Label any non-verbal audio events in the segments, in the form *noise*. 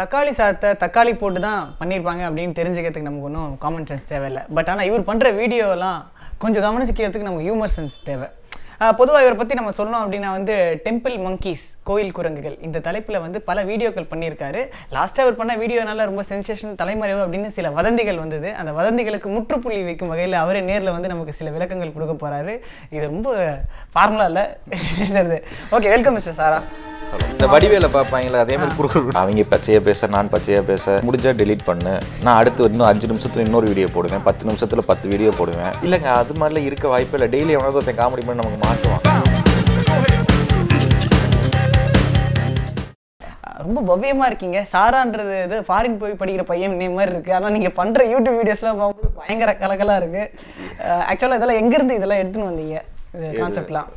தக்காளி சாதத்தை தக்காளி போட்டு தான் பண்ணியிருப்பாங்க அப்படின்னு தெரிஞ்சுக்கிறதுக்கு நமக்கு ஒன்றும் காமன் சென்ஸ் தேவையில்லை பட் ஆனால் இவர் பண்ணுற வீடியோலாம் கொஞ்சம் கவனிச்சுக்கிறதுக்கு நமக்கு ஹியூமர் சென்ஸ் தேவை பொதுவாக இவரை பற்றி நம்ம சொல்லணும் அப்படின்னா வந்து டெம்பிள் மங்கீஸ் கோயில் குரங்குகள் இந்த தலைப்பில் வந்து பல வீடியோக்கள் பண்ணியிருக்காரு லாஸ்ட்டாக அவர் பண்ண வீடியோனால ரொம்ப சென்சேஷன் தலைமறைவு அப்படின்னு சில வதந்திகள் வந்தது அந்த வதந்திகளுக்கு முற்றுப்புள்ளி வைக்கும் வகையில் அவரே நேரில் வந்து நமக்கு சில விளக்கங்கள் கொடுக்க போகிறாரு இது ரொம்ப ஃபார்முலா இல்லை *laughs* சரி ஓகே வெல்கம் மிஸ்டர் சாரா இந்த வடிவேல பார்ப்பாங்களே அதே மாதிரி குறுக்கு அவங்க பச்சையாக பேச நான் பச்சையாக பேச முடிஞ்சால் டெலிட் பண்ணு நான் அடுத்து இன்னும் அஞ்சு நிமிஷத்தில் இன்னொரு வீடியோ போடுவேன் பத்து நிமிஷத்தில் பத்து வீடியோ போடுவேன் இல்லைங்க அது மாதிரிலாம் இருக்க வாய்ப்பு இல்லை டெய்லி எவ்வளோ காமெடி பண்ணி நமக்கு மாற்றுவாங்க ரொம்ப பவ்யமாக இருக்கீங்க சாரான்றது இது ஃபாரின் போய் படிக்கிற பையன் நேம் மாதிரி இருக்குது ஆனால் நீங்கள் பண்ணுற யூடியூப் வீடியோஸ்லாம் பார்க்கும்போது பயங்கர கலகலாக இருக்குது ஆக்சுவலாக இதெல்லாம் எங்கேருந்து இதெல்லாம் எடுத்துன்னு வந்தீங்க கான்செப்ட்லாம்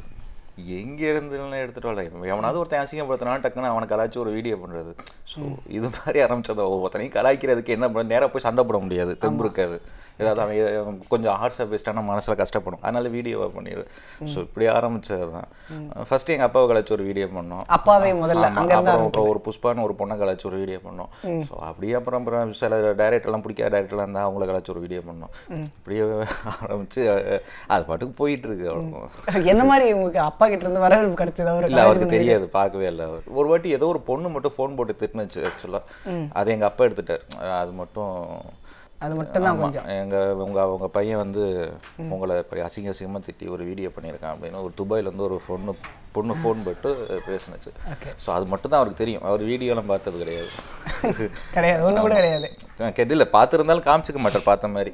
எங்கே இருந்துலாம் எடுத்துகிட்டு வரல எவனாவது ஒருத்தன் அசிங்கப்படுத்தினா டக்குன்னு அவனை கலாய்ச்சி ஒரு வீடியோ பண்ணுறது ஸோ இது மாதிரி ஆரம்பிச்சதை ஒவ்வொருத்தனையும் கலாய்க்கிறதுக்கு என்ன பண்ண நேராக போய் சண்டை போட முடியாது தெம்பு இருக்காது ஏதாவது அவன் கொஞ்சம் ஹார்ட் சர்வீஸ்டான மனசில் கஷ்டப்படும் அதனால வீடியோவை பண்ணிடு ஸோ இப்படி ஆரம்பிச்சது தான் ஃபர்ஸ்ட் uh, எங்கள் அப்பாவை கலாச்சி ஒரு வீடியோ பண்ணோம் அப்பாவே முதல்ல அப்புறம் ஒரு புஷ்பான்னு ஒரு பொண்ணை கலாச்சி ஒரு வீடியோ பண்ணோம் ஸோ அப்படியே அப்புறம் அப்புறம் சில டேரக்டர்லாம் பிடிக்காத டேரக்டர்லாம் இருந்தால் அவங்கள கலாச்சி ஒரு வீடியோ பண்ணோம் இப்படியே ஆரம்பித்து அது பாட்டுக்கு போயிட்டுருக்கு அவ்வளோ என்ன மாதிரி உங்களுக்கு அப்பா அப்பா கிட்ட இருந்து வரவேற்பு கிடைச்சது அவருக்கு இல்லை அவருக்கு தெரியாது பார்க்கவே இல்லை அவர் ஒரு வாட்டி ஏதோ ஒரு பொண்ணு மட்டும் ஃபோன் போட்டு திட்டுனுச்சு ஆக்சுவலா அது எங்க அப்பா எடுத்துட்டார் அது மட்டும் அது மட்டும் தான் கொஞ்சம் எங்க உங்க அவங்க பையன் வந்து உங்களை இப்படி அசிங்க அசிங்கமாக திட்டி ஒரு வீடியோ பண்ணிருக்கான் அப்படின்னு ஒரு இருந்து ஒரு பொண்ணு பொண்ணு ஃபோன் போட்டு பேசினுச்சு ஸோ அது மட்டும் தான் அவருக்கு தெரியும் அவர் வீடியோலாம் பார்த்தது கிடையாது *laughs* கிடையாது ஒன்றும் கூட கிடையாது இல்லை பார்த்துருந்தாலும் காமிச்சிக்க மாட்டார் பார்த்த மாதிரி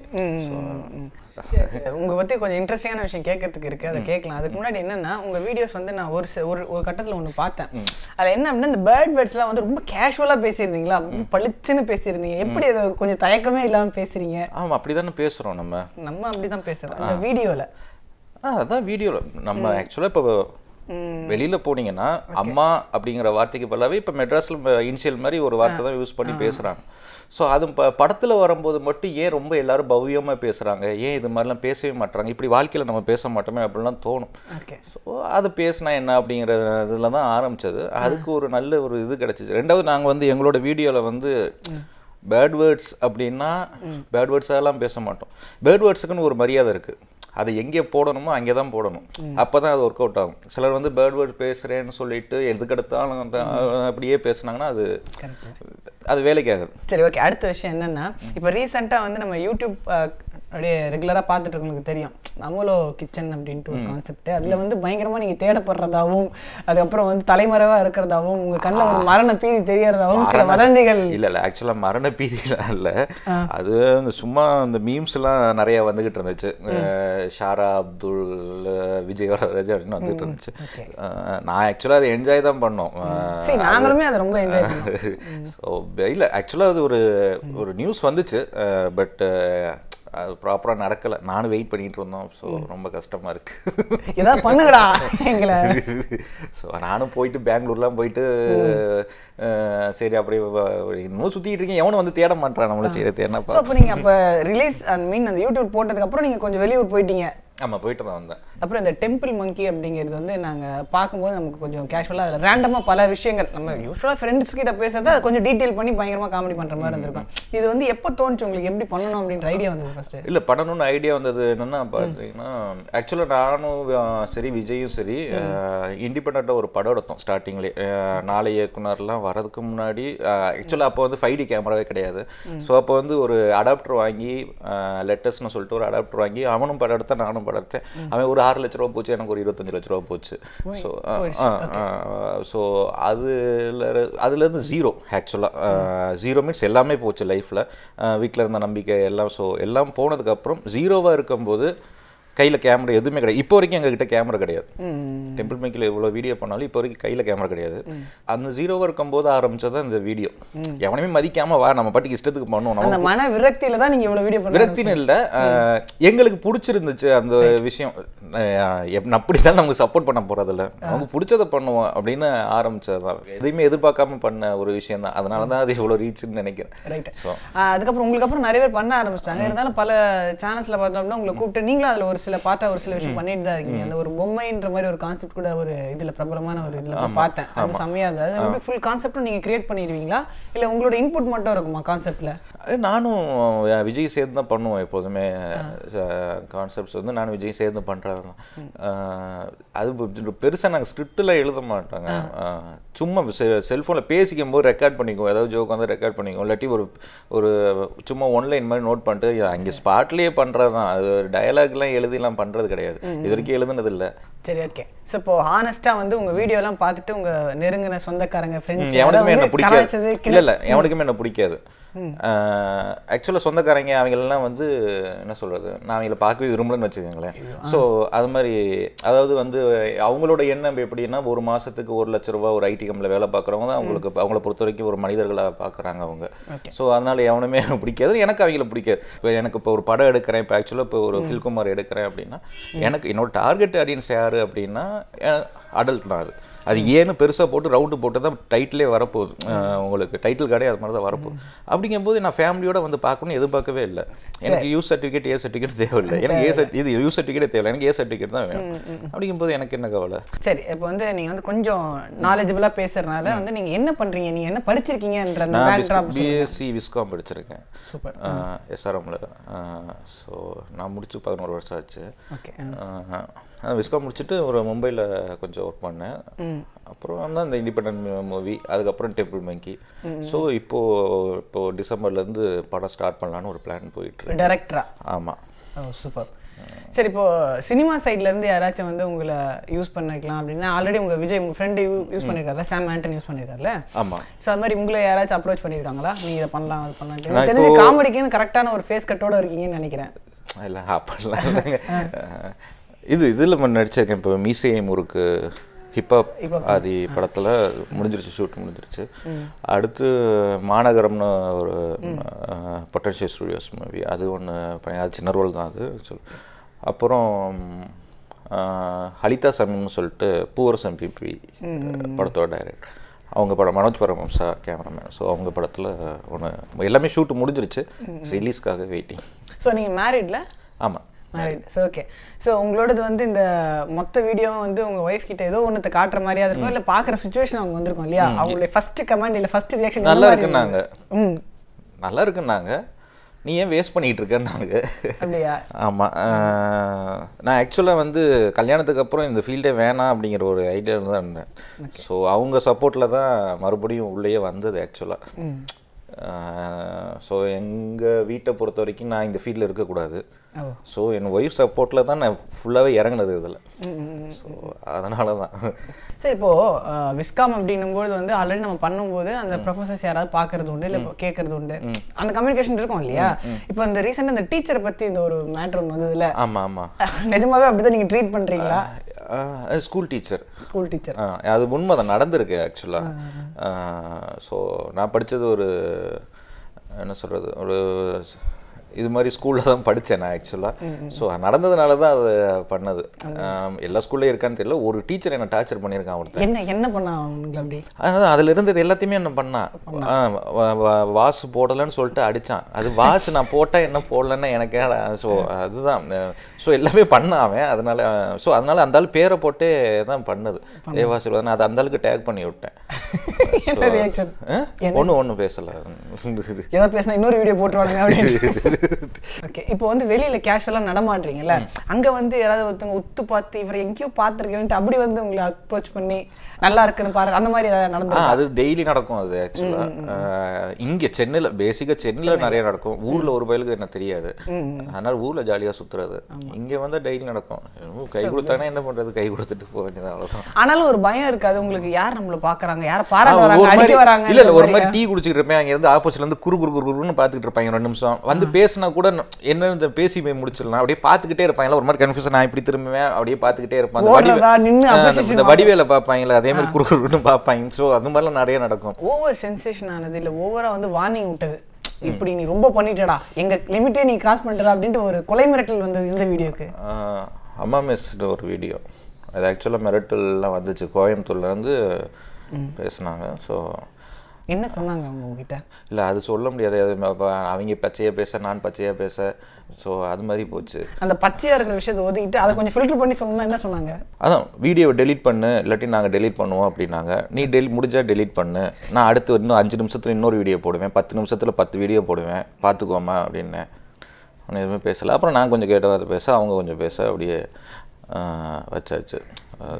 உங்க பத்தி கொஞ்சம் இன்ட்ரெஸ்டிங்கான விஷயம் கேட்கறதுக்கு இருக்கு அதை கேட்கலாம் அதுக்கு முன்னாடி என்னன்னா உங்க வீடியோஸ் வந்து நான் ஒரு ஒரு ஒரு கட்டத்துல ஒன்று பார்த்தேன் அதுல என்ன அப்படின்னா இந்த பேர்ட் பேர்ட்ஸ்லாம் வந்து ரொம்ப கேஷுவலா பேசியிருந்தீங்களா பளிச்சுன்னு பேசியிருந்தீங்க எப்படி அதை கொஞ்சம் தயக்கமே இல்லாம பேசுறீங்க ஆமா அப்படிதானே பேசுறோம் நம்ம நம்ம அப்படிதான் பேசுறோம் அந்த வீடியோல அதான் வீடியோ நம்ம ஆக்சுவலா இப்போ வெளியில போனீங்கன்னா அம்மா அப்படிங்கிற வார்த்தைக்கு பதிலாகவே இப்போ மெட்ராஸ்ல இனிஷியல் மாதிரி ஒரு வார்த்தை தான் யூஸ் பண்ணி பேசுறாங்க ஸோ அது ப படத்தில் வரும்போது மட்டும் ஏன் ரொம்ப எல்லாரும் பவ்யமாக பேசுகிறாங்க ஏன் இது மாதிரிலாம் பேசவே மாட்டுறாங்க இப்படி வாழ்க்கையில் நம்ம பேச மாட்டோமே அப்படிலாம் தோணும் ஸோ அது பேசினா என்ன அப்படிங்கிற இதில் தான் ஆரம்பித்தது அதுக்கு ஒரு நல்ல ஒரு இது கிடச்சிச்சு ரெண்டாவது நாங்கள் வந்து எங்களோட வீடியோவில் வந்து பேட் வேர்ட்ஸ் அப்படின்னா பேட் பேச மாட்டோம் பேட் ஒரு மரியாதை இருக்குது அதை எங்கே போடணுமோ அங்கே தான் போடணும் அப்போ தான் அது ஒர்க் அவுட் ஆகும் சிலர் வந்து பேர்ட் வேர்ட் பேசுகிறேன்னு சொல்லிட்டு எதுக்கெடுத்தாலும் அப்படியே பேசுனாங்கன்னா அது அது வேலைக்காகுது சரி ஓகே அடுத்த விஷயம் என்னென்னா இப்போ ரீசெண்டாக வந்து நம்ம யூடியூப் அப்படியே ரெகுலராக பார்த்துட்டு இருக்கவங்களுக்கு தெரியும் நம்மளோ கிச்சன் அப்படின்ட்டு ஒரு கான்செப்ட் அதில் வந்து பயங்கரமாக நீங்கள் தேடப்படுறதாகவும் அதுக்கப்புறம் வந்து தலைமறைவாக இருக்கிறதாகவும் உங்கள் கண்ணில் ஒரு மரண பீதி தெரியறதாகவும் சில வதந்திகள் இல்லை இல்லை ஆக்சுவலாக மரண பீதிலாம் இல்லை அது சும்மா அந்த மீம்ஸ்லாம் நிறைய வந்துக்கிட்டு இருந்துச்சு ஷாரா அப்துல் விஜய் வரராஜ் அப்படின்னு வந்துகிட்டு இருந்துச்சு நான் ஆக்சுவலாக அதை என்ஜாய் தான் பண்ணோம் நாங்களுமே அதை ரொம்ப என்ஜாய் ஸோ இல்லை ஆக்சுவலாக அது ஒரு ஒரு நியூஸ் வந்துச்சு பட் அது ப்ராப்பராக நடக்கலை நானும் வெயிட் பண்ணிகிட்டு இருந்தோம் ஸோ ரொம்ப கஷ்டமாக இருக்குது ஏதாவது பண்ணுங்கடா எங்களை ஸோ *laughs* நானும் போயிட்டு பெங்களூர்லாம் போயிட்டு சரி அப்படியே இன்னும் சுற்றிட்டு இருக்கேன் எவனும் வந்து தேட மாட்டான் நம்மளை சரி தேடப்பா அப்போ நீங்கள் அப்போ ரிலீஸ் ஐ மீன் அந்த யூடியூப் போட்டதுக்கப்புறம் நீங்கள் கொஞ்சம் வெளியூர் போயிட்டீங்க ஆமாம் போயிட்டு தான் வந்தேன் அப்புறம் இந்த டெம்பிள் மங்கி அப்படிங்கிறது வந்து நாங்கள் பார்க்கும்போது நமக்கு கொஞ்சம் கேஷுவலாக அதில் ரேண்டமாக பல விஷயங்கள் நம்ம யூஸ்வலாக ஃப்ரெண்ட்ஸ் கிட்ட பேசுறத கொஞ்சம் டீட்டெயில் பண்ணி பயங்கரமாக காமெடி பண்ணுற மாதிரி இருந்திருக்கும் இது வந்து எப்போ தோணுச்சு உங்களுக்கு எப்படி பண்ணணும் அப்படின்ற ஐடியா வந்தது ஃபஸ்ட்டு இல்லை பண்ணணும்னு ஐடியா வந்தது என்னென்னா பார்த்தீங்கன்னா ஆக்சுவலாக நானும் சரி விஜயும் சரி இண்டிபெண்ட்டாக ஒரு படம் எடுத்தோம் ஸ்டார்டிங்லேயே நாளை இயக்குனர்லாம் வரதுக்கு முன்னாடி ஆக்சுவலாக அப்போ வந்து ஃபைவ் டி கேமராவே கிடையாது ஸோ அப்போ வந்து ஒரு அடாப்டர் வாங்கி லெட்டர்ஸ்னு சொல்லிட்டு ஒரு அடாப்டர் வாங்கி அவனும் படம் எடுத்தால் நானும் படத்தை அவன் ஒரு ஆறு லட்ச ரூபா போச்சு எனக்கு ஒரு இருபத்தஞ்சு லட்ச ரூபா போச்சு ஸோ ஸோ அதில் அதுலேருந்து ஜீரோ ஆக்சுவலாக ஜீரோ மீன்ஸ் எல்லாமே போச்சு லைஃப்பில் uh, வீட்டில் இருந்த நம்பிக்கை எல்லாம் ஸோ எல்லாம் போனதுக்கப்புறம் ஜீரோவாக இருக்கும்போது கையில் கேமரா எதுவுமே கிடையாது இப்போ வரைக்கும் எங்ககிட்ட கேமரா கிடையாது டெம்பிள் மேக்கில் எவ்வளோ வீடியோ பண்ணாலும் இப்போ வரைக்கும் கையில் கேமரா கிடையாது அந்த ஜீரோவாக போது ஆரம்பிச்சது இந்த வீடியோ எவனையுமே மதிக்காம வா நம்ம பாட்டுக்கு இஷ்டத்துக்கு பண்ணுவோம் நம்ம மன விரக்தியில தான் நீங்கள் இவ்வளோ வீடியோ விரக்தின்னு இல்லை எங்களுக்கு பிடிச்சிருந்துச்சு அந்த விஷயம் அப்படி தான் நமக்கு சப்போர்ட் பண்ண இல்லை நமக்கு பிடிச்சதை பண்ணுவோம் அப்படின்னு ஆரம்பிச்சது தான் எதையுமே எதிர்பார்க்காம பண்ண ஒரு விஷயம் தான் அதனால தான் அது எவ்வளோ ரீச்னு நினைக்கிறேன் அதுக்கப்புறம் உங்களுக்கு அப்புறம் நிறைய பேர் பண்ண ஆரம்பிச்சிட்டாங்க இருந்தாலும் பல சேனல்ஸில் பார்த்தோம்னா உங்களை கூப்பிட்டு நீங்களும் அதில் ஒரு சில பாட்டா ஒரு சில விஷயம் பண்ணிட்டு தான் இருக்கீங்க அந்த ஒரு பொம்மைன்ற மாதிரி ஒரு கான்செப்ட் கூட ஒரு இதுல பிரபலமான ஒரு இதுல பார்த்தேன் அது செம்மையா அதாவது ஃபுல் கான்செப்டும் நீங்க கிரியேட் பண்ணிடுவீங்களா இல்ல உங்களோட இன்புட் மட்டும் இருக்குமா கான்செப்ட்ல நானும் விஜய் சேர்ந்து தான் பண்ணுவோம் எப்போதுமே கான்செப்ட்ஸ் வந்து நானும் விஜய் சேர்ந்து பண்றது அது பெருசாக நாங்கள் ஸ்கிரிப்டில் எழுத மாட்டோங்க சும்மா செல்ஃபோனில் பேசிக்கும் போது ரெக்கார்ட் பண்ணிக்குவோம் ஏதாவது ஜோக் வந்து ரெக்கார்ட் பண்ணிக்குவோம் இல்லாட்டி ஒரு ஒரு சும்மா ஒன்லைன் மாதிரி நோட் பண்ணிட்டு அங்கே ஸ்பாட்லேயே பண்ணுறது தான் அது ஒரு டயலாக்லாம் எழுதி எல்லாம் பண்ணுறது கிடையாது இது வரைக்கும் எழுதுனது இல்லை சரி ஓகே ஸோ இப்போ ஹானஸ்டா வந்து வீடியோ வீடியோலாம் பார்த்துட்டு உங்க நெருங்கின சொந்தக்காரங்க ஃப்ரெண்ட்ஸ் எவனுக்குமே என்ன பிடிக்காது இல்லை இல்லை எவனுக்குமே என்ன பிடிக்காது ஆக்சுவலாக சொந்தக்காரங்க அவங்களெல்லாம் வந்து என்ன சொல்கிறது நான் அவங்கள பார்க்கவே விரும்பலன்னு வச்சுக்கோங்களேன் ஸோ அது மாதிரி அதாவது வந்து அவங்களோட எண்ணம் எப்படின்னா ஒரு மாதத்துக்கு ஒரு லட்ச ரூபா ஒரு ஐடி கம்பில் வேலை பார்க்குறவங்க தான் அவங்களுக்கு அவங்கள பொறுத்த வரைக்கும் ஒரு மனிதர்களாக பார்க்குறாங்க அவங்க ஸோ அதனால் எவனுமே *laughs* பிடிக்காது எனக்கு அவங்கள பிடிக்காது எனக்கு இப்போ ஒரு படம் எடுக்கிறேன் இப்போ ஆக்சுவலாக இப்போ ஒரு கில்குமார் எடுக்கிறேன் அப்படின்னா எனக்கு என்னோட டார்கெட் ஆடியன்ஸ் யார் அப்படின்னா அடல்ட் தான் அது அது ஏன்னு பெருசாக போட்டு ரவுண்டு போட்டு தான் டைட்டிலே வரப்போகுது உங்களுக்கு டைட்டில் கார்டே அது மாதிரி தான் வரப்போகுது அப்படிங்கும்போது நான் ஃபேமிலியோட வந்து பார்க்கணும்னு எதிர்பார்க்கவே இல்லை எனக்கு யூஸ் சர்டிஃபிகேட் ஏ சர்டிஃபிகேட் தேவையில்லை எனக்கு ஏ சர்ட் இது யூ சர்டிஃபிகேட் தேவை எனக்கு ஏ சர்டிஃபிகேட் தான் வேணும் அப்படிங்கும்போது எனக்கு என்ன கவலை சரி இப்போ வந்து நீங்கள் வந்து கொஞ்சம் நாலேஜபிளாக பேசுறதுனால வந்து நீங்கள் என்ன பண்ணுறீங்க நீங்கள் என்ன படிச்சிருக்கீங்கன்ற நான் பிஎஸ்சி விஸ்காம் படிச்சிருக்கேன் சூப்பர் எஸ்ஆர்எம்மில் ஸோ நான் முடிச்சு பதினோரு வருஷம் ஆச்சு ஓகே விஸ்காம் முடிச்சுட்டு ஒரு மும்பையில் கொஞ்சம் ஒர்க் பண்ணேன் அப்புறம் தான் இந்த இண்டிபெண்ட் மூவி அதுக்கப்புறம் டெம்பிள் மங்கி ஸோ இப்போது இப்போது டிசம்பர்லேருந்து படம் ஸ்டார்ட் பண்ணலான்னு ஒரு பிளான் போயிட்டு டேரக்டரா ஆமாம் சூப்பர் சரி இப்போ சினிமா சைட்லேருந்து யாராச்சும் வந்து உங்களை யூஸ் பண்ணிக்கலாம் அப்படின்னா ஆல்ரெடி உங்கள் விஜய் உங்கள் ஃப்ரெண்டு யூஸ் பண்ணியிருக்காருல சாம் ஆண்டன் யூஸ் பண்ணியிருக்காருல ஆமாம் ஸோ அது மாதிரி உங்களை யாராச்சும் அப்ரோச் பண்ணியிருக்காங்களா நீங்கள் இதை பண்ணலாம் அது பண்ணலாம் தெரிஞ்சு காமெடிக்குன்னு கரெக்டான ஒரு ஃபேஸ் கட்டோட இருக்கீங்கன்னு நினைக்கிறேன் இல்லை அப்படிலாம் இது இதில் நடிச்சிருக்கேன் இப்போ மீசையை முறுக்கு ஹிப்ஹாப் ஆதி படத்தில் முடிஞ்சிருச்சு ஷூட் முடிஞ்சிருச்சு அடுத்து மாநகரம்னு ஒரு பொட்டன்ஷியல் ஸ்டுடியோஸ் மூவி அது ஒன்று பண்ணி அது சின்ன ரோல் தான் அது அப்புறம் ஹலிதா சமின்னு சொல்லிட்டு பூவரசம் பிபி படத்தோட டைரக்டர் அவங்க படம் மனோஜ் பரமம்சா கேமராமேன் ஸோ அவங்க படத்தில் ஒன்று எல்லாமே ஷூட் முடிஞ்சிருச்சு ரிலீஸ்க்காக வெயிட்டிங் ஸோ நீங்கள் மேரிடில் ஆமாம் ஸோ ஓகே ஸோ உங்களோடது வந்து இந்த மொத்த வீடியோவும் வந்து உங்கள் ஒய்ஃப் கிட்ட ஏதோ ஒன்றத்தை காட்டுற மாதிரியா இருக்கும் இல்லை பார்க்குற சுச்சுவேஷன் அவங்க வந்திருக்கும் இல்லையா அவங்களுடைய ஃபர்ஸ்ட் கமெண்ட் இல்லை ஃபர்ஸ்ட் ரியாக்ஷன் நல்லா இருக்குன்னாங்க ம் நல்லா இருக்குன்னாங்க நீ ஏன் வேஸ்ட் பண்ணிகிட்டு இருக்கேன்னாங்க அப்படியா ஆமாம் நான் ஆக்சுவலாக வந்து கல்யாணத்துக்கு அப்புறம் இந்த ஃபீல்டே வேணாம் அப்படிங்கிற ஒரு ஐடியாவில் தான் இருந்தேன் ஸோ அவங்க சப்போர்ட்டில் தான் மறுபடியும் உள்ளேயே வந்தது ஆக்சுவலாக ஸோ எங்கள் வீட்டை பொறுத்த வரைக்கும் நான் இந்த ஃபீல்டில் இருக்கக்கூடாது ஸோ என் ஒய்ஃப் சப்போர்ட்டில் தான் நான் ஃபுல்லாகவே இறங்கினது இதில் ஸோ அதனால தான் சரி இப்போது விஸ்காம் அப்படின்னும்போது வந்து ஆல்ரெடி நம்ம பண்ணும்போது அந்த ப்ரொஃபஸர்ஸ் யாராவது பார்க்கறது உண்டு இல்லை கேட்கறது உண்டு அந்த கம்யூனிகேஷன் இருக்கும் இல்லையா இப்போ இந்த ரீசெண்டாக இந்த டீச்சரை பற்றி இந்த ஒரு மேட்ரு ஒன்று வந்ததுல ஆமாம் ஆமாம் நிஜமாவே அப்படி தான் நீங்கள் ட்ரீட் பண்ணுறீங்களா ஸ்கூல் டீச்சர் ஸ்கூல் டீச்சர் அது உண்மை தான் நடந்திருக்கு ஆக்சுவலாக ஸோ நான் படித்தது ஒரு என்ன சொல்கிறது ஒரு இது மாதிரி ஸ்கூலில் தான் படித்தேன் நான் ஆக்சுவலாக ஸோ நடந்ததுனால தான் அது பண்ணது எல்லா ஸ்கூல்லையும் இருக்கான்னு தெரியல ஒரு டீச்சர் என்னை டார்ச்சர் பண்ணியிருக்கான் ஒருத்தர் என்ன என்ன பண்ணான் அப்படி அதான் அதில் இருந்தது எல்லாத்தையுமே என்ன பண்ணான் வாசு போடலன்னு சொல்லிட்டு அடித்தான் அது வாசு நான் போட்டால் என்ன போடலன்னா எனக்கு ஸோ அதுதான் ஸோ எல்லாமே பண்ணான் அவன் ஸோ அதனால அந்த ஆள் பேரை போட்டே தான் பண்ணது தேவாசில் நான் அது அந்த ஆளுக்கு டேக் பண்ணி விட்டேன் ஒன்றும் ஒன்றும் பேசலை ஏதாவது பேசினா இன்னொரு வீடியோ போட்டுருவாங்க அப்படின்னு *laughs* ஓகே இப்போ வந்து வெளியில் கேஷுவலாக நடமாடுறீங்கல்ல அங்கே வந்து யாராவது ஒருத்தவங்க உத்து பார்த்து இவர் எங்கேயோ பார்த்துருக்கேன்ட்டு அப்படி வந்து உங்களை அப்ரோச் பண்ணி நல்லா இருக்குன்னு பாரு அந்த மாதிரி ஏதாவது நடந்து அது டெய்லி நடக்கும் அது ஆக்சுவலாக இங்கே சென்னையில் பேசிக்காக சென்னையில் நிறைய நடக்கும் ஊரில் ஒரு பயிலுக்கு என்ன தெரியாது அதனால ஊரில் ஜாலியாக சுற்றுறது இங்கே வந்து டெய்லி நடக்கும் கை கொடுத்தாங்கன்னா என்ன பண்ணுறது கை கொடுத்துட்டு போக வேண்டியது அவ்வளோதான் ஆனாலும் ஒரு பயம் இருக்காது உங்களுக்கு யார் நம்மளை பார்க்குறாங்க யார் பாராட்டு வராங்க இல்லை ஒரு மாதிரி டீ குடிச்சிக்கிட்டு இருப்பேன் அங்கேருந்து ஆப்போசிட்லேருந்து குறு குறு குறுன்னு பார்த்துக்கிட்டு இருப்பாங்க ரெண்டு நிமிஷம் வந்து பேச பேசினா கூட என்னன்னு பேசி போய் முடிச்சிடலாம் அப்படியே பார்த்துக்கிட்டே இருப்பாங்களா ஒரு மாதிரி கன்ஃபியூஷன் நான் இப்படி திரும்புவேன் அப்படியே பார்த்துக்கிட்டே இருப்பாங்க இந்த வடிவேல பார்ப்பாங்களா அதே மாதிரி குறுகுறுன்னு பார்ப்பாங்க ஸோ அது மாதிரிலாம் நிறைய நடக்கும் ஓவர் சென்சேஷன் ஆனது இல்லை ஓவராக வந்து வார்னிங் விட்டது இப்படி நீ ரொம்ப பண்ணிட்டடா எங்க லிமிட்டே நீ கிராஸ் பண்ணிட்டா அப்படின்ட்டு ஒரு கொலை மிரட்டல் வந்தது இந்த வீடியோக்கு அம்மா மிஸ் ஒரு வீடியோ அது ஆக்சுவலாக மிரட்டல்லாம் வந்துச்சு கோயம்புத்தூர்லேருந்து பேசினாங்க ஸோ என்ன சொன்னாங்க அவங்க உங்ககிட்ட இல்லை அது சொல்ல முடியாது அது அவங்க பச்சையாக பேச நான் பச்சையாக பேச ஸோ அது மாதிரி போச்சு அந்த பச்சையாக இருக்கிற விஷயத்தை ஒதுக்கிட்டு அதை கொஞ்சம் ஃபில்டர் பண்ணி சொன்னால் என்ன சொன்னாங்க அதான் வீடியோவை டெலிட் பண்ணு இல்லாட்டி நாங்கள் டெலிட் பண்ணுவோம் அப்படின்னாங்க நீ டெலி முடிஞ்சால் டெலிட் பண்ணு நான் அடுத்து இன்னும் அஞ்சு நிமிஷத்தில் இன்னொரு வீடியோ போடுவேன் பத்து நிமிஷத்தில் பத்து வீடியோ போடுவேன் பார்த்துக்கோமா அப்படின்னு எதுவுமே பேசலை அப்புறம் நான் கொஞ்சம் கேட்டவாத பேச அவங்க கொஞ்சம் பேச அப்படியே வச்சாச்சு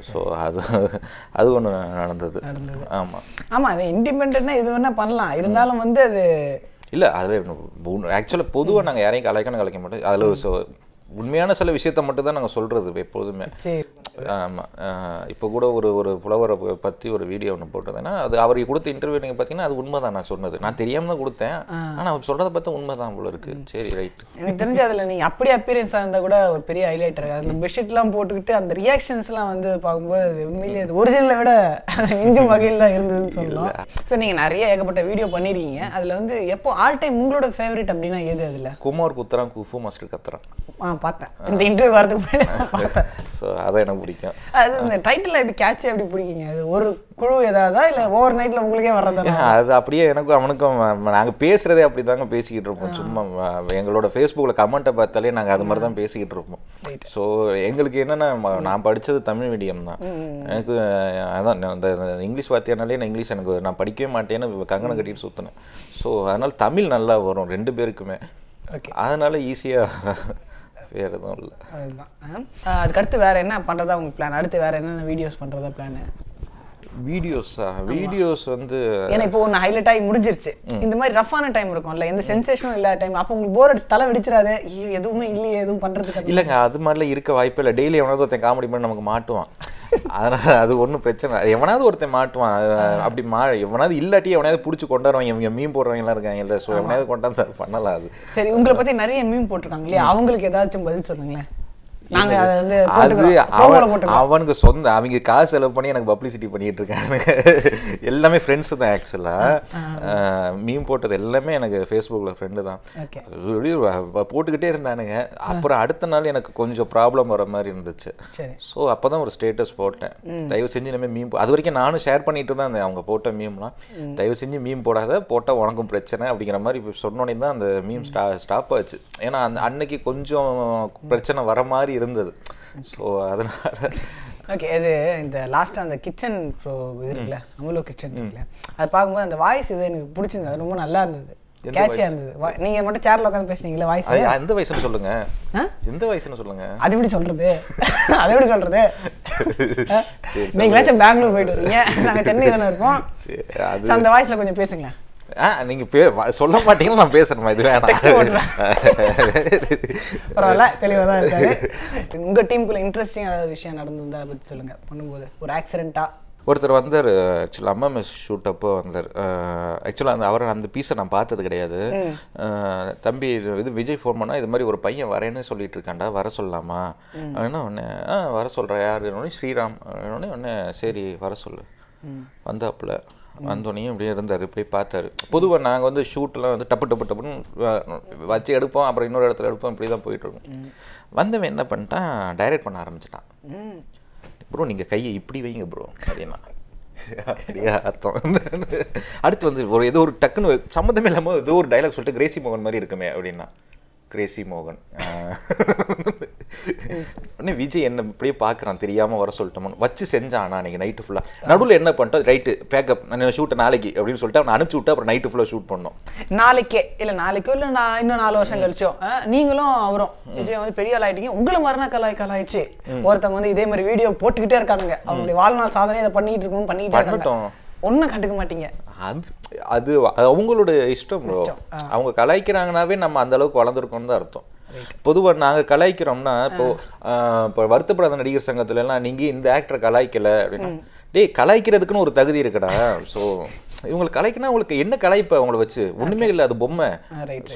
ஸோ அது அது ஒன்று நடந்தது நடந்தது ஆமாம் ஆமாம் அது இண்டிபெண்ட்டாக இது வேணால் பண்ணலாம் இருந்தாலும் வந்து அது இல்லை அதில் ஆக்சுவலாக பொதுவாக நாங்கள் யாரையும் கலைக்கணும் கலைக்க மாட்டோம் அதில் உண்மையான சில விஷயத்த மட்டும் தான் நாங்கள் சொல்கிறது எப்போதுமே ஆமாம் இப்போ கூட ஒரு ஒரு புலவரை பற்றி ஒரு வீடியோ ஒன்று போட்டதுன்னா அது அவருக்கு கொடுத்த இன்டர்வியூ நீங்கள் பார்த்தீங்கன்னா அது உண்மை தான் நான் சொன்னது நான் தெரியாமல் தான் கொடுத்தேன் ஆனால் அவர் சொல்கிறத பார்த்தா உண்மை தான் போல இருக்கு சரி ரைட் எனக்கு தெரிஞ்சு அதில் நீங்கள் அப்படி அப்பீரியன்ஸ் இருந்தால் கூட ஒரு பெரிய ஹைலைட் இருக்கு அந்த பெட்ஷீட்லாம் போட்டுக்கிட்டு அந்த ரியாக்ஷன்ஸ்லாம் வந்து பார்க்கும்போது அது உண்மையிலேயே அது ஒரிஜினலை விட மிஞ்சும் வகையில் தான் இருந்ததுன்னு சொல்லலாம் ஸோ நீங்கள் நிறைய ஏகப்பட்ட வீடியோ பண்ணிருக்கீங்க அதில் வந்து எப்போ ஆல் டைம் உங்களோட ஃபேவரட் அப்படின்னா எது அதில் குமார் குத்துறான் குஃபு மாஸ்டர் கத்துறான் ஆ பார்த்தேன் இந்த இன்டர்வியூ வரதுக்கு முன்னாடி ஸோ *laughs* அதை எனக்கு பிடிக்கும் அது இந்த டைட்டில் இப்படி அப்படி பிடிக்குங்க அது ஒரு குழு ஏதாவது இல்லை ஓவர் நைட்டில் உங்களுக்கே வர்றதா அது அப்படியே எனக்கும் அவனுக்கும் நாங்கள் பேசுகிறதே அப்படி தாங்க பேசிக்கிட்டு இருப்போம் சும்மா எங்களோட ஃபேஸ்புக்கில் கமெண்ட்டை பார்த்தாலே நாங்கள் அது மாதிரி தான் பேசிக்கிட்டு இருப்போம் ஸோ எங்களுக்கு என்னென்னா நான் படித்தது தமிழ் மீடியம் தான் எனக்கு அதான் அந்த இங்கிலீஷ் பார்த்தியானாலே நான் இங்கிலீஷ் எனக்கு நான் படிக்கவே மாட்டேன்னு கங்கணம் கட்டிட்டு சுற்றினேன் ஸோ அதனால் தமிழ் நல்லா வரும் ரெண்டு பேருக்குமே அதனால் ஈஸியாக வேறு எதுவும் இல்லை அதுதான் அதுக்கடுத்து வேறு என்ன பண்ணுறதா உங்கள் பிளான் அடுத்து வேறு என்னென்ன வீடியோஸ் பண்ணுறதா பிளானு வீடியோஸா வீடியோஸ் வந்து ஏன்னா இப்போ ஒன்று ஹைலைட் ஆகி முடிஞ்சிருச்சு இந்த மாதிரி ரஃபான டைம் இருக்கும்ல எந்த சென்சேஷனும் இல்லாத டைம் அப்போ உங்களுக்கு போர் அடிச்சு தலை வெடிச்சிடாது ஐயோ எதுவுமே இல்லையே எதுவும் பண்ணுறதுக்கு இல்லைங்க அது மாதிரிலாம் இருக்க வாய்ப்பு இல்லை டெய்லி எவ்வளோ ஒருத்தன் காமெடி பண்ணி நமக்கு மாட்டுவான் அதனால் அது ஒன்றும் பிரச்சனை எவனாவது ஒருத்தன் மாட்டுவான் அப்படி மா எவனாவது இல்லாட்டி எவனாவது பிடிச்சி கொண்டாடுவாங்க இவங்க மீன் போடுறவங்கலாம் இருக்காங்க இல்லை ஸோ எவனாவது கொண்டாந்து பண்ணலாம் அது சரி உங்களை பற்றி நிறைய மீன் போட்டிருக்காங்க இல்லையா அவங்களுக்கு ஏதாச்சும் பதில் சொல்லுங்களேன் அவனுக்கு சொந்த அவங்க காசு செலவு பண்ணி எனக்கு பப்ளிசிட்டி பண்ணிட்டு இருக்காங்க *laughs* எல்லாமே ஃப்ரெண்ட்ஸ் தான் ஆக்சுவலா மீன் போட்டது எல்லாமே எனக்கு ஃபேஸ்புக்ல ஃப்ரெண்டு தான் போட்டுக்கிட்டே இருந்தானுங்க அப்புறம் அடுத்த நாள் எனக்கு கொஞ்சம் ப்ராப்ளம் வர மாதிரி இருந்துச்சு ஸோ அப்பதான் ஒரு ஸ்டேட்டஸ் போட்டேன் தயவு செஞ்சு நம்ம மீன் அது வரைக்கும் நானும் ஷேர் பண்ணிட்டு தான் இருந்தேன் அவங்க போட்ட மீம்லாம் தயவு செஞ்சு மீன் போடாத போட்டால் உனக்கும் பிரச்சனை அப்படிங்கிற மாதிரி சொன்னோடனே தான் அந்த மீம் ஸ்டா ஸ்டாப் ஆச்சு ஏன்னா அன்னைக்கு கொஞ்சம் பிரச்சனை வர மாதிரி இருந்தது ஸோ அதனால ஓகே இது இந்த லாஸ்ட்டாக அந்த கிச்சன் ப்ரோ இது இருக்குல்ல அமுலோ கிச்சன் இருக்குல்ல அதை பார்க்கும்போது அந்த வாய்ஸ் இது எனக்கு பிடிச்சிருந்தது அது ரொம்ப நல்லா இருந்தது கேட்சியா இருந்தது நீங்க மட்டும் சேர்ல உட்காந்து பேசுனீங்களா வாய்ஸ் எந்த வயசுன்னு சொல்லுங்க எந்த வயசுன்னு சொல்லுங்க அது எப்படி சொல்றது *laughs* அது எப்படி சொல்றது நீங்களாச்சும் *laughs* பெங்களூர் போயிட்டு வரீங்க நாங்க சென்னை தானே இருக்கோம் அந்த வாய்ஸ்ல கொஞ்சம் பேசுங்களேன் ஆ நீங்கள் பே சொல்ல மாட்டீங்கன்னா நான் பேசுகிறேன் இது வேணாம் *laughs* பரவாயில்ல தெளிவாக தான் இருக்காரு உங்கள் டீமுக்குள்ள இன்ட்ரெஸ்டிங் விஷயம் நடந்திருந்தா பற்றி சொல்லுங்கள் பண்ணும்போது ஒரு ஆக்சிடெண்ட்டாக ஒருத்தர் வந்தார் ஆக்சுவலாக அம்மா மிஸ் ஷூட் அப்போ வந்தார் ஆக்சுவலாக அந்த அவரை அந்த பீஸை நான் பார்த்தது கிடையாது தம்பி இது விஜய் ஃபோன் பண்ணால் இது மாதிரி ஒரு பையன் வரேன்னு சொல்லிட்டு இருக்காண்டா வர சொல்லலாமா அப்படின்னா ஒன்று ஆ வர சொல்கிறேன் யார் ஸ்ரீராம் ஒன்று ஒன்று சரி வர சொல்லு வந்தாப்புல வந்தோடனையும் இப்படியே இருந்தார் போய் பார்த்தார் பொதுவாக நாங்கள் வந்து ஷூட்டெலாம் வந்து டப்பு டப்பு டப்புன்னு வச்சு எடுப்போம் அப்புறம் இன்னொரு இடத்துல எடுப்போம் இப்படி தான் போயிட்டுருக்கோம் வந்தவன் என்ன பண்ணிட்டான் டைரக்ட் பண்ண ஆரம்பிச்சிட்டான் ப்ரோ நீங்கள் கையை இப்படி வைங்க ப்ரோ அப்படின்னா அர்த்தம் அடுத்து வந்து ஒரு ஏதோ ஒரு டக்குன்னு சம்மந்தமே இல்லாமல் ஏதோ ஒரு டைலாக் சொல்லிட்டு கிரேசி மோகன் மாதிரி இருக்குமே அப்படின்னா கிரேசி மோகன் உடனே விஜய் என்ன இப்படியே பார்க்குறான் தெரியாமல் வர சொல்லிட்டோம்னு வச்சு செஞ்சான் நீங்கள் நைட்டு ஃபுல்லாக நடுவில் என்ன பண்ணிட்டோம் ரைட்டு பேக்கப் ஷூட்டை நாளைக்கு அப்படின்னு சொல்லிட்டு அவனை அனுப்பிச்சி விட்டு அப்புறம் நைட்டு ஃபுல்லாக ஷூட் பண்ணோம் நாளைக்கே இல்லை நாளைக்கோ இல்லை நான் இன்னும் நாலு வருஷம் கழிச்சோம் நீங்களும் அவரும் விஜய் வந்து பெரிய ஆள் ஆகிட்டீங்க உங்களும் மரண கலாய் கலாயிச்சு ஒருத்தவங்க வந்து இதே மாதிரி வீடியோ போட்டுக்கிட்டே இருக்கானுங்க அவங்களுடைய வாழ்நாள் சாதனை இதை பண்ணிகிட்டு இருக்கணும் பண்ணிக்கிட்டே இருக்காங்க ஒன்றும் கண்டுக்க மாட்டீங்க அது அது அவங்களோட இஷ்டம் அவங்க கலாய்க்கிறாங்கனாவே நம்ம அந்த அளவுக்கு வளர்ந்துருக்கோம்னு தான் அர்த்தம் பொதுவாக நாங்கள் கலாய்க்கிறோம்னா இப்போ இப்போ வருத்தப்படாத நடிகர் சங்கத்துலலாம் நீங்கள் இந்த ஆக்டரை கலாய்க்கல அப்படின்னா டேய் கலாய்க்கிறதுக்குன்னு ஒரு தகுதி இருக்குடா ஸோ இவங்களை கலைக்குனா உங்களுக்கு என்ன கலைப்ப அவங்கள வச்சு ஒண்ணுமே இல்லை அது பொம்மை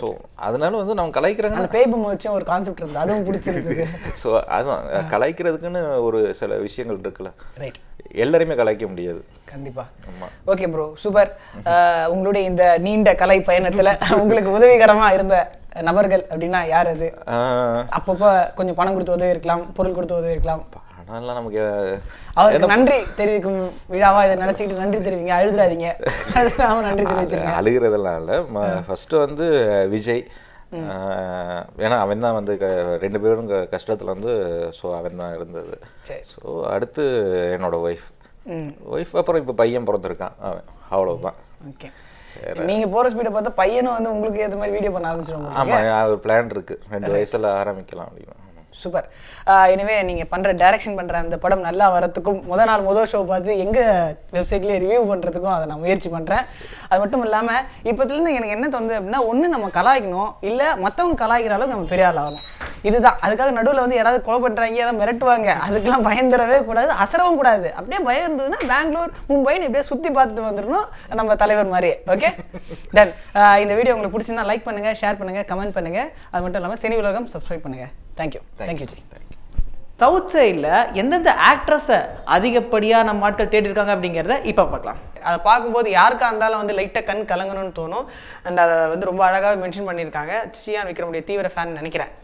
ஸோ அதனால வந்து நம்ம கலைக்கிறாங்க பேய் பொம்மை வச்சு ஒரு கான்செப்ட் இருந்தது அதுவும் பிடிச்சிருக்கு ஸோ *laughs* அதுதான் கலைக்கிறதுக்குன்னு ஒரு சில விஷயங்கள் இருக்குல்ல ரைட் எல்லாருமே கலைக்க முடியாது கண்டிப்பா ஓகே ப்ரோ சூப்பர் உங்களுடைய இந்த நீண்ட கலை பயணத்துல உங்களுக்கு உதவிகரமா இருந்த நபர்கள் அப்படின்னா யார் அது அப்பப்போ கொஞ்சம் பணம் கொடுத்து உதவி இருக்கலாம் பொருள் கொடுத்து உதவி இருக்கலாம் பணம்லாம் நமக்கு அவருக்கு நன்றி தெரிவிக்கும் விழாவா இதை நினச்சிக்கிட்டு நன்றி தெரிவிங்க அழுதுறாதீங்க *laughs* அழுதுறாம நன்றி தெரிவிச்சிருக்கேன் அழுகிறதெல்லாம் இல்லை ஃபஸ்ட்டு வந்து விஜய் ஏன்னா அவன் தான் வந்து க ரெண்டு பேரும் கஷ்டத்தில் வந்து ஸோ அவன் தான் இருந்தது ஸோ அடுத்து என்னோட ஒய்ஃப் ஒய்ஃப் அப்புறம் இப்போ பையன் பிறந்திருக்கான் அவன் அவ்வளோதான் ஓகே நீங்க போற ஸ்பீடை பார்த்தா பையனும் வந்து உங்களுக்கு ஏத்த மாதிரி வீடியோ பண்ண ஆரம்பிச்சிருவாங்க ஆமா ஒரு பிளான் இருக்கு ரெண்டு வயசுல ஆரம்பிக்கலாம் அப்படின்னு சூப்பர் எனவே நீங்கள் பண்ணுற டைரக்ஷன் பண்ணுற அந்த படம் நல்லா வரத்துக்கும் முத நாள் முதல் ஷோ பார்த்து எங்கள் வெப்சைட்லேயே ரிவ்யூ பண்ணுறதுக்கும் அதை நான் முயற்சி பண்ணுறேன் அது மட்டும் இல்லாமல் இப்போத்துலேருந்து எனக்கு என்ன தோணுது அப்படின்னா ஒன்று நம்ம கலாய்க்கணும் இல்லை மற்றவங்க கலாய்க்கிற அளவுக்கு நம்ம பெரிய ஆள் ஆகணும் இதுதான் அதுக்காக நடுவில் வந்து யாராவது கொலை பண்ணுறாங்க ஏதாவது மிரட்டுவாங்க அதுக்கெல்லாம் பயந்துடவே கூடாது அசரவும் கூடாது அப்படியே பயம் இருந்ததுன்னா பெங்களூர் மும்பைன்னு இப்படியே சுற்றி பார்த்துட்டு வந்துடணும் நம்ம தலைவர் மாதிரி ஓகே டன் இந்த வீடியோ உங்களுக்கு பிடிச்சிருந்தா லைக் பண்ணுங்கள் ஷேர் பண்ணுங்கள் கமெண்ட் பண்ணுங்கள் அது மட்டும் இல்லாமல் சினி உலகம் சப்ஸ்கிரைப் பண்ணுங்கள் தேங்க்யூ தேங்க்யூ ஜி சவுத் சைடில் எந்தெந்த ஆக்ட்ரஸை அதிகப்படியாக நம்ம ஆட்கள் தேடிருக்காங்க அப்படிங்கிறத இப்போ பார்க்கலாம் அதை பார்க்கும்போது யாருக்காக இருந்தாலும் வந்து லைட்டாக கண் கலங்கணும்னு தோணும் அண்ட் அதை வந்து ரொம்ப அழகாக மென்ஷன் பண்ணியிருக்காங்க ஸ்ரீயான் விக்ரமுடைய தீவிர ஃபேன் நினைக்கிறேன்